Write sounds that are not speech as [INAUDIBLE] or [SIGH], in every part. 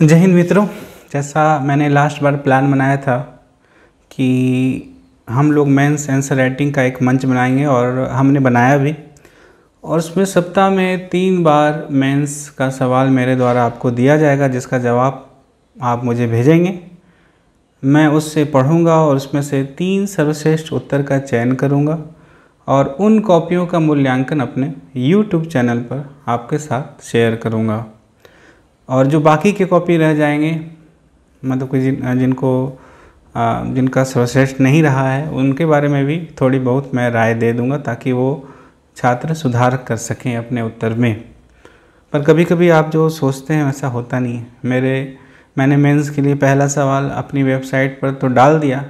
जय हिंद मित्रों जैसा मैंने लास्ट बार प्लान बनाया था कि हम लोग मेंस एंसर राइटिंग का एक मंच बनाएंगे और हमने बनाया भी और उसमें सप्ताह में तीन बार मेंस का सवाल मेरे द्वारा आपको दिया जाएगा जिसका जवाब आप मुझे भेजेंगे मैं उससे पढ़ूंगा और उसमें से तीन सर्वश्रेष्ठ उत्तर का चयन करूंगा और उन कॉपियों का मूल्यांकन अपने YouTube चैनल पर आपके साथ शेयर करूंगा और जो बाकी के कॉपी रह जाएंगे मतलब कि जिन जिनको जिनका सर्वश्रेष्ठ नहीं रहा है उनके बारे में भी थोड़ी बहुत मैं राय दे दूंगा ताकि वो छात्र सुधार कर सकें अपने उत्तर में पर कभी कभी आप जो सोचते हैं वैसा होता नहीं है मेरे मैंने मेंस के लिए पहला सवाल अपनी वेबसाइट पर तो डाल दिया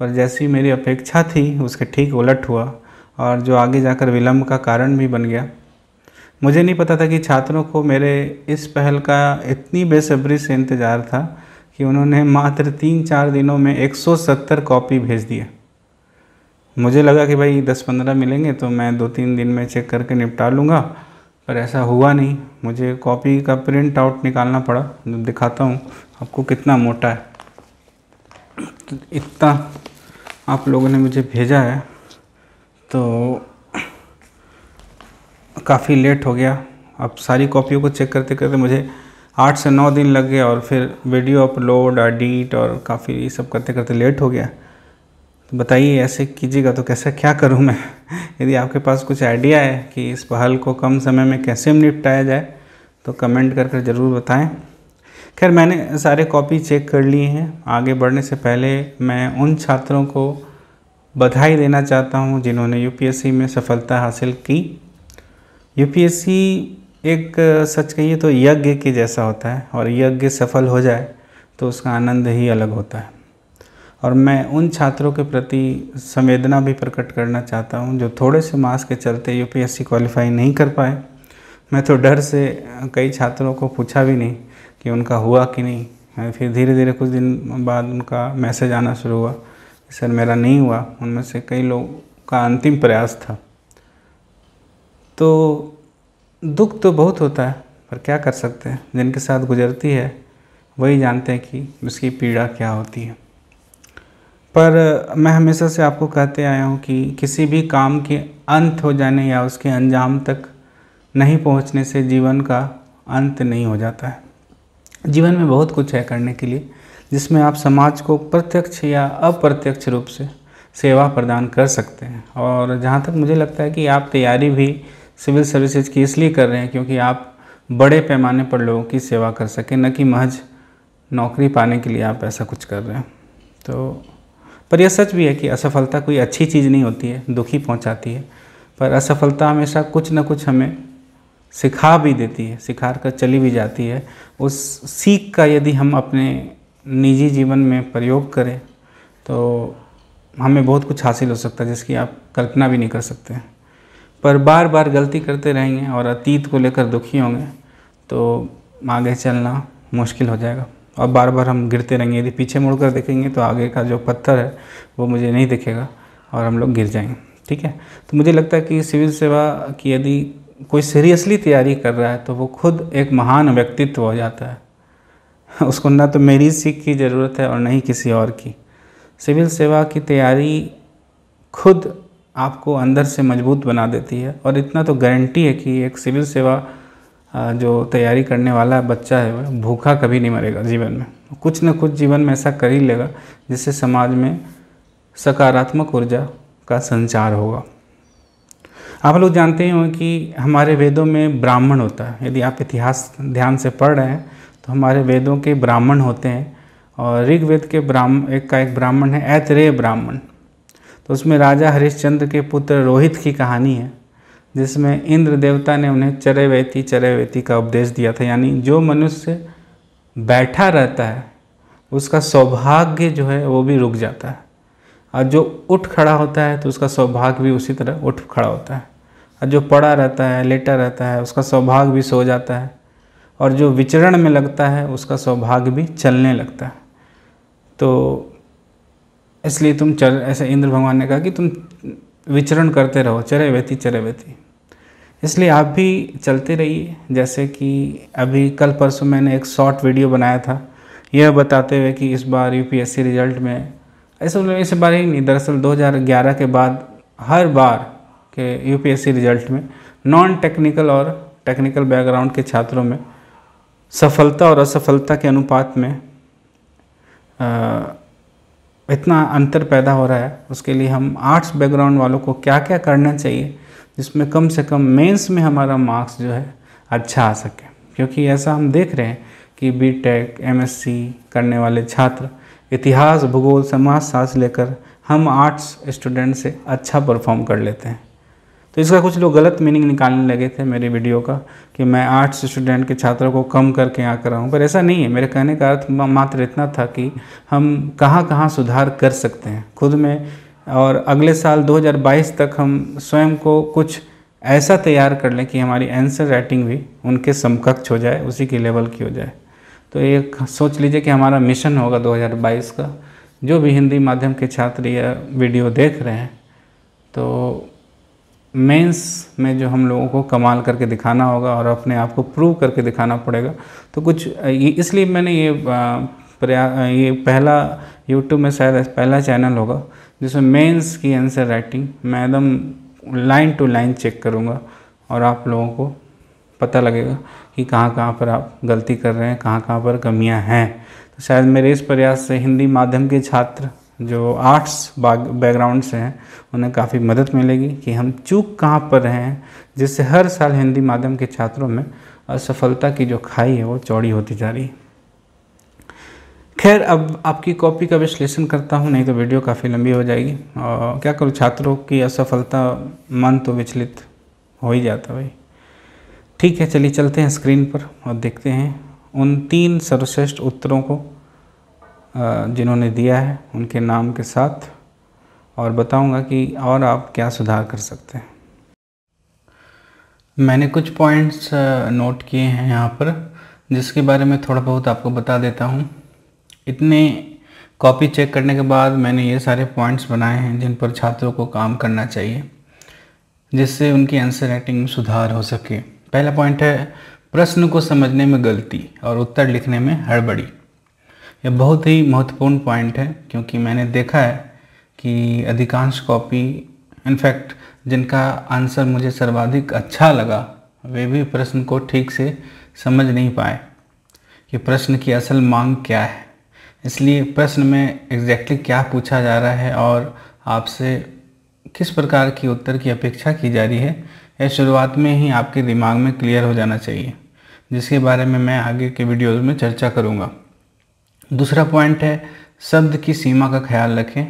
पर जैसी मेरी अपेक्षा थी उसके ठीक उलट हुआ और जो आगे जाकर विलम्ब का कारण भी बन गया मुझे नहीं पता था कि छात्रों को मेरे इस पहल का इतनी बेसब्री से इंतज़ार था कि उन्होंने मात्र तीन चार दिनों में 170 कॉपी भेज दिए मुझे लगा कि भाई 10-15 मिलेंगे तो मैं दो तीन दिन में चेक करके निपटा लूँगा पर ऐसा हुआ नहीं मुझे कॉपी का प्रिंट आउट निकालना पड़ा दिखाता हूँ आपको कितना मोटा है तो इतना आप लोगों ने मुझे भेजा है तो काफ़ी लेट हो गया अब सारी कॉपियों को चेक करते करते मुझे आठ से नौ दिन लग गए और फिर वीडियो अपलोड एडिट और काफ़ी ये सब करते करते लेट हो गया तो बताइए ऐसे कीजिएगा तो कैसे क्या करूँ मैं [LAUGHS] यदि आपके पास कुछ आइडिया है कि इस पहल को कम समय में कैसे निपटाया जाए तो कमेंट कर कर ज़रूर बताएँ खैर मैंने सारे कॉपी चेक कर लिए हैं आगे बढ़ने से पहले मैं उन छात्रों को बधाई देना चाहता हूं जिन्होंने यूपीएससी में सफलता हासिल की यूपीएससी एक सच कहिए तो यज्ञ के जैसा होता है और यज्ञ सफल हो जाए तो उसका आनंद ही अलग होता है और मैं उन छात्रों के प्रति संवेदना भी प्रकट करना चाहता हूँ जो थोड़े से मार्क्स के चलते यूपीएससी क्वालिफाई नहीं कर पाए मैं तो डर से कई छात्रों को पूछा भी नहीं कि उनका हुआ कि नहीं फिर धीरे धीरे कुछ दिन बाद उनका मैसेज आना शुरू हुआ सर मेरा नहीं हुआ उनमें से कई लोग का अंतिम प्रयास था तो दुख तो बहुत होता है पर क्या कर सकते हैं जिनके साथ गुजरती है वही जानते हैं कि उसकी पीड़ा क्या होती है पर मैं हमेशा से आपको कहते आया हूँ कि किसी भी काम के अंत हो जाने या उसके अंजाम तक नहीं पहुँचने से जीवन का अंत नहीं हो जाता है जीवन में बहुत कुछ है करने के लिए जिसमें आप समाज को प्रत्यक्ष या अप्रत्यक्ष रूप से सेवा प्रदान कर सकते हैं और जहाँ तक मुझे लगता है कि आप तैयारी भी सिविल सर्विसेज की इसलिए कर रहे हैं क्योंकि आप बड़े पैमाने पर लोगों की सेवा कर सकें न कि महज नौकरी पाने के लिए आप ऐसा कुछ कर रहे हैं तो पर यह सच भी है कि असफलता कोई अच्छी चीज़ नहीं होती है दुखी पहुंचाती है पर असफलता हमेशा कुछ ना कुछ हमें सिखा भी देती है सिखा कर चली भी जाती है उस सीख का यदि हम अपने निजी जीवन में प्रयोग करें तो हमें बहुत कुछ हासिल हो सकता है जिसकी आप कल्पना भी नहीं कर सकते हैं पर बार बार गलती करते रहेंगे और अतीत को लेकर दुखी होंगे तो आगे चलना मुश्किल हो जाएगा और बार बार हम गिरते रहेंगे यदि पीछे मुड़ कर देखेंगे तो आगे का जो पत्थर है वो मुझे नहीं दिखेगा और हम लोग गिर जाएंगे ठीक है तो मुझे लगता है कि सिविल सेवा की यदि कोई सीरियसली तैयारी कर रहा है तो वो खुद एक महान व्यक्तित्व हो जाता है [LAUGHS] उसको ना तो मेरी सीख की ज़रूरत है और ना ही किसी और की सिविल सेवा की तैयारी खुद आपको अंदर से मजबूत बना देती है और इतना तो गारंटी है कि एक सिविल सेवा जो तैयारी करने वाला बच्चा है वह भूखा कभी नहीं मरेगा जीवन में कुछ न कुछ जीवन में ऐसा कर ही लेगा जिससे समाज में सकारात्मक ऊर्जा का संचार होगा आप लोग जानते ही हों कि हमारे वेदों में ब्राह्मण होता है यदि आप इतिहास ध्यान से पढ़ रहे हैं तो हमारे वेदों के ब्राह्मण होते हैं और ऋग्वेद के ब्राह्मण एक का एक ब्राह्मण है ऐतरेय ब्राह्मण तो उसमें राजा हरिश्चंद्र के पुत्र रोहित की कहानी है जिसमें इंद्र देवता ने उन्हें चरे चरैवेती का उपदेश दिया था यानी जो मनुष्य बैठा रहता है उसका सौभाग्य जो है वो भी रुक जाता है और जो उठ खड़ा होता है तो उसका सौभाग्य भी उसी तरह उठ खड़ा होता है और जो पड़ा रहता है लेटा रहता है उसका सौभाग्य भी सो जाता है और जो विचरण में लगता है उसका सौभाग्य भी चलने लगता है तो इसलिए तुम चल ऐसे इंद्र भगवान ने कहा कि तुम विचरण करते रहो चरे व्यती चरे व्यती इसलिए आप भी चलते रहिए जैसे कि अभी कल परसों मैंने एक शॉर्ट वीडियो बनाया था यह बताते हुए कि इस बार यूपीएससी रिजल्ट में ऐसे मतलब इस बार ही नहीं दरअसल 2011 के बाद हर बार के यूपीएससी रिजल्ट में नॉन टेक्निकल और टेक्निकल बैकग्राउंड के छात्रों में सफलता और असफलता के अनुपात में आ, इतना अंतर पैदा हो रहा है उसके लिए हम आर्ट्स बैकग्राउंड वालों को क्या क्या करना चाहिए जिसमें कम से कम मेंस में हमारा मार्क्स जो है अच्छा आ सके क्योंकि ऐसा हम देख रहे हैं कि बी टेक एम करने वाले छात्र इतिहास भूगोल समाज शास्त्र लेकर हम आर्ट्स स्टूडेंट से अच्छा परफॉर्म कर लेते हैं तो इसका कुछ लोग गलत मीनिंग निकालने लगे थे मेरी वीडियो का कि मैं आर्ट्स स्टूडेंट के छात्रों को कम करके कर रहा हूँ पर ऐसा नहीं है मेरे कहने का अर्थ मात्र इतना था कि हम कहाँ कहाँ सुधार कर सकते हैं खुद में और अगले साल 2022 तक हम स्वयं को कुछ ऐसा तैयार कर लें कि हमारी आंसर राइटिंग भी उनके समकक्ष हो जाए उसी के लेवल की हो जाए तो एक सोच लीजिए कि हमारा मिशन होगा 2022 का जो भी हिंदी माध्यम के छात्र यह वीडियो देख रहे हैं तो मेंस में जो हम लोगों को कमाल करके दिखाना होगा और अपने आप को प्रूव करके दिखाना पड़ेगा तो कुछ इसलिए मैंने ये प्रयास ये पहला यूट्यूब में शायद पहला चैनल होगा जिसमें मेंस की आंसर राइटिंग मैं एकदम लाइन टू लाइन चेक करूँगा और आप लोगों को पता लगेगा कि कहाँ कहाँ पर आप गलती कर रहे हैं कहाँ कहाँ पर कमियाँ हैं तो शायद मेरे इस प्रयास से हिंदी माध्यम के छात्र जो आर्ट्स बैकग्राउंड से हैं उन्हें काफ़ी मदद मिलेगी कि हम चूक कहाँ पर रहे हैं जिससे हर साल हिंदी माध्यम के छात्रों में असफलता की जो खाई है वो चौड़ी होती जा रही है खैर अब आपकी कॉपी का विश्लेषण करता हूँ नहीं तो वीडियो काफ़ी लंबी हो जाएगी और क्या करूँ छात्रों की असफलता मन तो विचलित हो ही जाता भाई ठीक है चलिए चलते हैं स्क्रीन पर और देखते हैं उन तीन सर्वश्रेष्ठ उत्तरों को जिन्होंने दिया है उनके नाम के साथ और बताऊंगा कि और आप क्या सुधार कर सकते हैं मैंने कुछ पॉइंट्स नोट किए हैं यहाँ पर जिसके बारे में थोड़ा बहुत आपको बता देता हूँ इतने कॉपी चेक करने के बाद मैंने ये सारे पॉइंट्स बनाए हैं जिन पर छात्रों को काम करना चाहिए जिससे उनकी आंसर राइटिंग में सुधार हो सके पहला पॉइंट है प्रश्न को समझने में गलती और उत्तर लिखने में हड़बड़ी यह बहुत ही महत्वपूर्ण पॉइंट है क्योंकि मैंने देखा है कि अधिकांश कॉपी इनफैक्ट जिनका आंसर मुझे सर्वाधिक अच्छा लगा वे भी प्रश्न को ठीक से समझ नहीं पाए कि प्रश्न की असल मांग क्या है इसलिए प्रश्न में एग्जैक्टली क्या पूछा जा रहा है और आपसे किस प्रकार की उत्तर की अपेक्षा की जा रही है यह शुरुआत में ही आपके दिमाग में क्लियर हो जाना चाहिए जिसके बारे में मैं आगे के वीडियोज़ में चर्चा करूँगा दूसरा पॉइंट है शब्द की सीमा का ख्याल रखें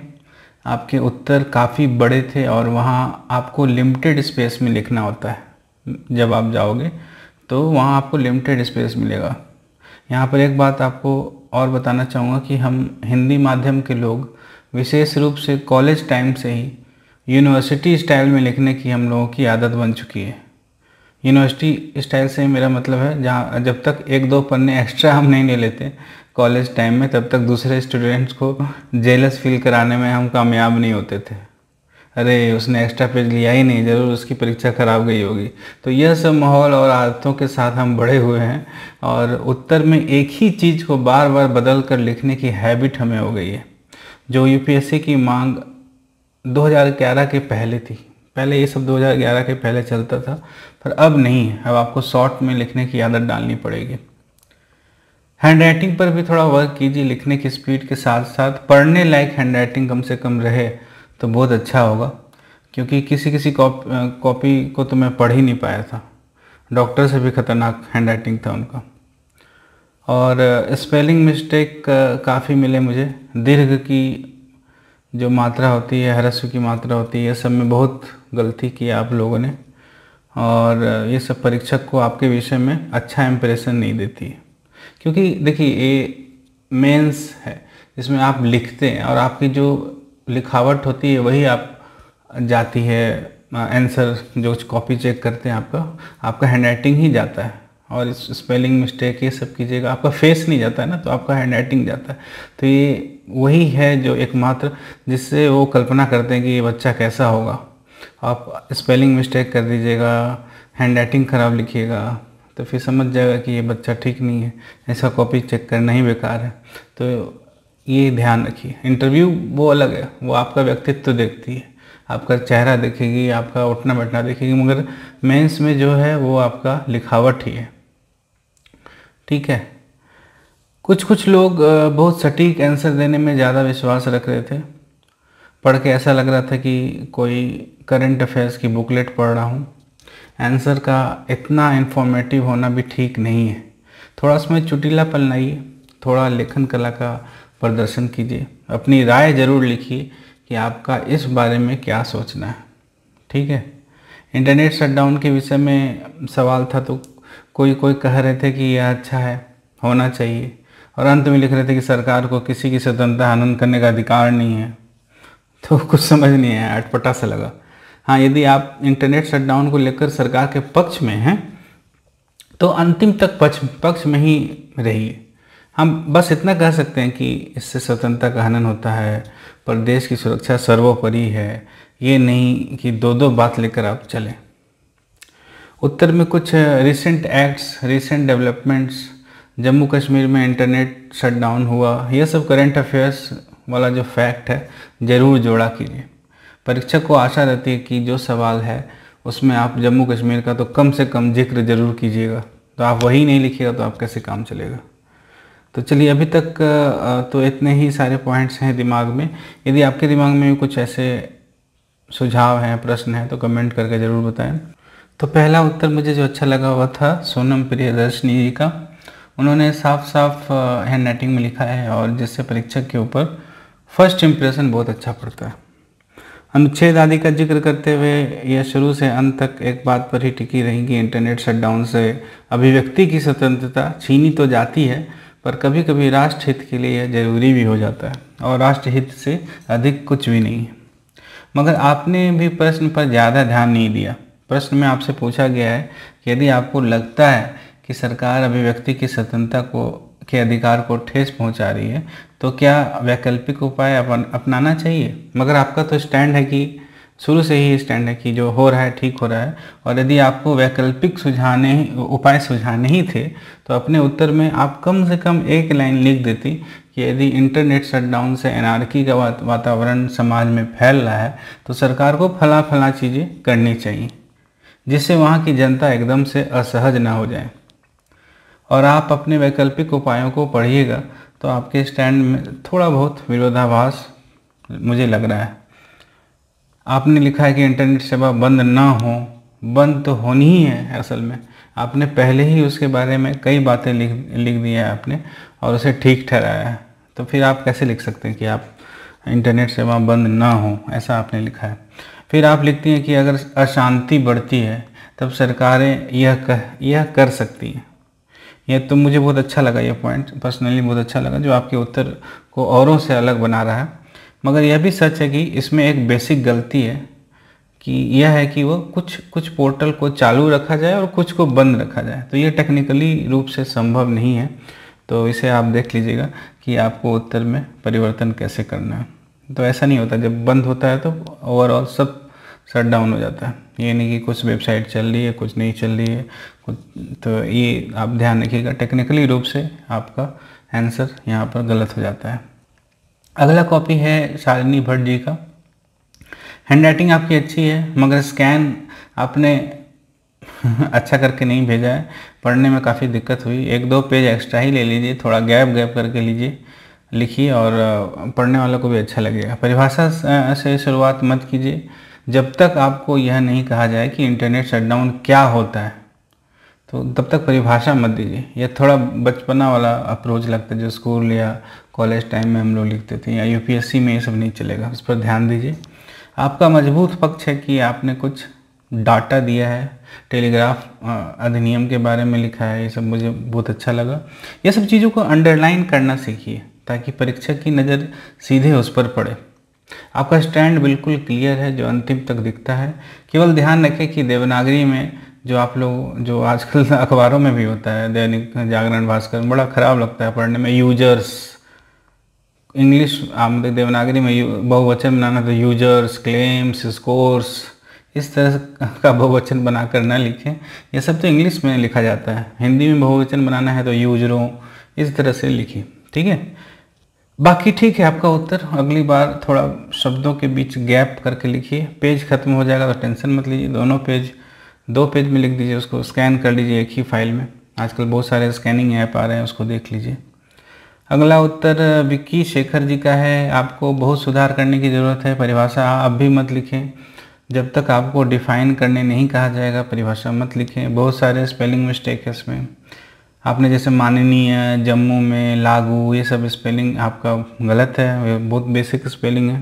आपके उत्तर काफ़ी बड़े थे और वहाँ आपको लिमिटेड स्पेस में लिखना होता है जब आप जाओगे तो वहाँ आपको लिमिटेड स्पेस मिलेगा यहाँ पर एक बात आपको और बताना चाहूँगा कि हम हिंदी माध्यम के लोग विशेष रूप से कॉलेज टाइम से ही यूनिवर्सिटी स्टाइल में लिखने की हम लोगों की आदत बन चुकी है यूनिवर्सिटी स्टाइल से मेरा मतलब है जहाँ जब तक एक दो पन्ने एक्स्ट्रा हम नहीं ले लेते कॉलेज टाइम में तब तक दूसरे स्टूडेंट्स को जेलस फील कराने में हम कामयाब नहीं होते थे अरे उसने एक्स्ट्रा पेज लिया ही नहीं ज़रूर उसकी परीक्षा ख़राब गई होगी तो यह सब माहौल और आदतों के साथ हम बड़े हुए हैं और उत्तर में एक ही चीज़ को बार बार बदल कर लिखने की हैबिट हमें हो गई है जो यू की मांग 2011 के पहले थी पहले ये सब 2011 के पहले चलता था पर अब नहीं अब आपको शॉर्ट में लिखने की आदत डालनी पड़ेगी हैंड राइटिंग पर भी थोड़ा वर्क कीजिए लिखने की स्पीड के साथ साथ पढ़ने लायक हैंड राइटिंग कम से कम रहे तो बहुत अच्छा होगा क्योंकि किसी किसी कॉपी को तो मैं पढ़ ही नहीं पाया था डॉक्टर से भी ख़तरनाक हैंड राइटिंग था उनका और स्पेलिंग मिस्टेक काफ़ी मिले मुझे दीर्घ की जो मात्रा होती है हरस्व की मात्रा होती है सब में बहुत गलती की आप लोगों ने और ये सब परीक्षक को आपके विषय में अच्छा इम्प्रेशन नहीं देती है क्योंकि देखिए ये मेंस है इसमें आप लिखते हैं और आपकी जो लिखावट होती है वही आप जाती है आंसर जो कॉपी चेक करते हैं आपका आपका हैंड राइटिंग ही जाता है और इस स्पेलिंग मिस्टेक ये सब कीजिएगा आपका फेस नहीं जाता है ना तो आपका हैंड राइटिंग जाता है तो ये वही है जो एकमात्र जिससे वो कल्पना करते हैं कि ये बच्चा कैसा होगा आप स्पेलिंग मिस्टेक कर दीजिएगा हैंड राइटिंग ख़राब लिखिएगा तो फिर समझ जाएगा कि ये बच्चा ठीक नहीं है ऐसा कॉपी चेक करना ही बेकार है तो ये ध्यान रखिए इंटरव्यू वो अलग है वो आपका व्यक्तित्व देखती है आपका चेहरा देखेगी आपका उठना बैठना देखेगी मगर मेंस में जो है वो आपका लिखावट ही है ठीक है कुछ कुछ लोग बहुत सटीक आंसर देने में ज़्यादा विश्वास रख रहे थे पढ़ के ऐसा लग रहा था कि कोई करंट अफेयर्स की बुकलेट पढ़ रहा हूँ आंसर का इतना इन्फॉर्मेटिव होना भी ठीक नहीं है थोड़ा उसमें पल लाइए थोड़ा लेखन कला का प्रदर्शन कीजिए अपनी राय ज़रूर लिखिए कि आपका इस बारे में क्या सोचना है ठीक है इंटरनेट शटडाउन के विषय में सवाल था तो कोई कोई कह रहे थे कि यह अच्छा है होना चाहिए और अंत में लिख रहे थे कि सरकार को किसी की स्वतंत्रता हनन करने का अधिकार नहीं है तो कुछ समझ नहीं आया अटपटा सा लगा हाँ यदि आप इंटरनेट शटडाउन को लेकर सरकार के पक्ष में हैं तो अंतिम तक पक्ष पक्ष में ही रहिए हम बस इतना कह सकते हैं कि इससे स्वतंत्रता का हनन होता है प्रदेश की सुरक्षा सर्वोपरि है ये नहीं कि दो दो बात लेकर आप चलें उत्तर में कुछ recent acts recent developments Jammu Kashmir में इंटरनेट शटडाउन हुआ यह सब करंट अफेयर्स वाला जो फैक्ट है ज़रूर जोड़ा कीजिए परीक्षक को आशा रहती है कि जो सवाल है उसमें आप जम्मू कश्मीर का तो कम से कम जिक्र ज़रूर कीजिएगा तो आप वही नहीं लिखिएगा तो आप कैसे काम चलेगा तो चलिए अभी तक तो इतने ही सारे पॉइंट्स हैं दिमाग में यदि आपके दिमाग में भी कुछ ऐसे सुझाव हैं प्रश्न हैं तो कमेंट करके ज़रूर बताएं तो पहला उत्तर मुझे जो अच्छा लगा हुआ था सोनम प्रिय दर्शनी जी का उन्होंने साफ साफ हैंड राइटिंग में लिखा है और जिससे परीक्षक के ऊपर फर्स्ट इम्प्रेशन बहुत अच्छा पड़ता है अनुच्छेद आदि का जिक्र करते हुए यह शुरू से अंत तक एक बात पर ही टिकी रहेंगी इंटरनेट शटडाउन से अभिव्यक्ति की स्वतंत्रता छीनी तो जाती है पर कभी कभी राष्ट्र हित के लिए यह जरूरी भी हो जाता है और राष्ट्र हित से अधिक कुछ भी नहीं है मगर आपने भी प्रश्न पर ज़्यादा ध्यान नहीं दिया प्रश्न में आपसे पूछा गया है कि यदि आपको लगता है कि सरकार अभिव्यक्ति की स्वतंत्रता को के अधिकार को ठेस पहुंचा रही है तो क्या वैकल्पिक उपाय अपन अपनाना चाहिए मगर आपका तो स्टैंड है कि शुरू से ही स्टैंड है कि जो हो रहा है ठीक हो रहा है और यदि आपको वैकल्पिक सुझाने उपाय सुझाने ही थे तो अपने उत्तर में आप कम से कम एक लाइन लिख देती कि यदि इंटरनेट शटडाउन से एनआरकी का वातावरण समाज में फैल रहा है तो सरकार को फला फला चीज़ें करनी चाहिए जिससे वहाँ की जनता एकदम से असहज ना हो जाए और आप अपने वैकल्पिक उपायों को पढ़िएगा तो आपके स्टैंड में थोड़ा बहुत विरोधाभास मुझे लग रहा है आपने लिखा है कि इंटरनेट सेवा बंद ना हो बंद तो होनी ही है असल में आपने पहले ही उसके बारे में कई बातें लिख लिख दी है आपने और उसे ठीक ठहराया है तो फिर आप कैसे लिख सकते हैं कि आप इंटरनेट सेवा बंद ना हो ऐसा आपने लिखा है फिर आप लिखती हैं कि अगर अशांति बढ़ती है तब सरकारें यह कह यह कर सकती हैं ये तो मुझे बहुत अच्छा लगा ये पॉइंट पर्सनली बहुत अच्छा लगा जो आपके उत्तर को औरों से अलग बना रहा है मगर यह भी सच है कि इसमें एक बेसिक गलती है कि यह है कि वो कुछ कुछ पोर्टल को चालू रखा जाए और कुछ को बंद रखा जाए तो ये टेक्निकली रूप से संभव नहीं है तो इसे आप देख लीजिएगा कि आपको उत्तर में परिवर्तन कैसे करना है तो ऐसा नहीं होता जब बंद होता है तो ओवरऑल सब शट डाउन हो जाता है ये नहीं कि कुछ वेबसाइट चल रही है कुछ नहीं चल रही है तो ये आप ध्यान रखिएगा टेक्निकली रूप से आपका आंसर यहाँ पर गलत हो जाता है अगला कॉपी है शालिनी भट्ट जी का हैंड राइटिंग आपकी अच्छी है मगर स्कैन आपने [LAUGHS] अच्छा करके नहीं भेजा है पढ़ने में काफ़ी दिक्कत हुई एक दो पेज एक्स्ट्रा ही ले लीजिए थोड़ा गैप गैप करके लीजिए लिखिए और पढ़ने वालों को भी अच्छा लगेगा परिभाषा से शुरुआत मत कीजिए जब तक आपको यह नहीं कहा जाए कि इंटरनेट शटडाउन क्या होता है तो तब तक परिभाषा मत दीजिए यह थोड़ा बचपना वाला अप्रोच लगता है जो स्कूल या कॉलेज टाइम में हम लोग लिखते थे या यूपीएससी में ये सब नहीं चलेगा उस पर ध्यान दीजिए आपका मजबूत पक्ष है कि आपने कुछ डाटा दिया है टेलीग्राफ अधिनियम के बारे में लिखा है ये सब मुझे बहुत अच्छा लगा ये सब चीज़ों को अंडरलाइन करना सीखिए ताकि परीक्षा की नज़र सीधे उस पर पड़े आपका स्टैंड बिल्कुल क्लियर है जो अंतिम तक दिखता है केवल ध्यान रखें कि देवनागरी में जो आप लोग जो आजकल [LAUGHS] अखबारों में भी होता है दैनिक जागरण भास्कर बड़ा ख़राब लगता है पढ़ने में यूजर्स इंग्लिश आम देवनागरी में बहुवचन बनाना तो यूजर्स क्लेम्स स्कोर्स इस तरह का बहुवचन बनाकर ना लिखें यह सब तो इंग्लिश में लिखा जाता है हिंदी में बहुवचन बनाना है तो यूजरों इस तरह से लिखें ठीक है बाकी ठीक है आपका उत्तर अगली बार थोड़ा शब्दों के बीच गैप करके लिखिए पेज खत्म हो जाएगा तो टेंशन मत लीजिए दोनों पेज दो पेज में लिख दीजिए उसको स्कैन कर लीजिए एक ही फाइल में आजकल बहुत सारे स्कैनिंग ऐप आ रहे हैं उसको देख लीजिए अगला उत्तर विक्की शेखर जी का है आपको बहुत सुधार करने की ज़रूरत है परिभाषा अब भी मत लिखें जब तक आपको डिफाइन करने नहीं कहा जाएगा परिभाषा मत लिखें बहुत सारे स्पेलिंग मिस्टेक है इसमें आपने जैसे माननीय जम्मू में लागू ये सब स्पेलिंग आपका गलत है बहुत बेसिक स्पेलिंग है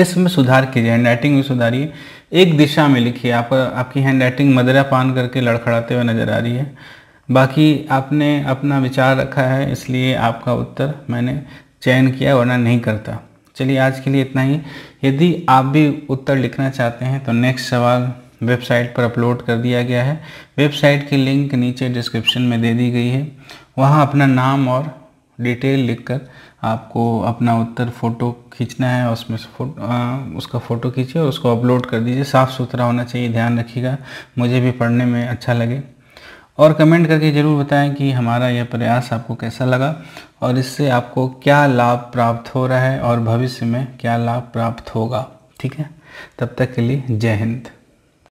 इसमें सुधार कीजिए हैंड राइटिंग में सुधारिए एक दिशा में लिखिए आप आपकी हैंड राइटिंग मदरा पान करके लड़खड़ाते हुए नजर आ रही है बाकी आपने अपना विचार रखा है इसलिए आपका उत्तर मैंने चयन किया वरना नहीं करता चलिए आज के लिए इतना ही यदि आप भी उत्तर लिखना चाहते हैं तो नेक्स्ट सवाल वेबसाइट पर अपलोड कर दिया गया है वेबसाइट की लिंक नीचे डिस्क्रिप्शन में दे दी गई है वहाँ अपना नाम और डिटेल लिखकर आपको अपना उत्तर फ़ोटो खींचना है उसमें से फोटो आ, उसका फ़ोटो खींचिए और उसको अपलोड कर दीजिए साफ़ सुथरा होना चाहिए ध्यान रखिएगा मुझे भी पढ़ने में अच्छा लगे और कमेंट करके ज़रूर बताएं कि हमारा यह प्रयास आपको कैसा लगा और इससे आपको क्या लाभ प्राप्त हो रहा है और भविष्य में क्या लाभ प्राप्त होगा ठीक है तब तक के लिए जय हिंद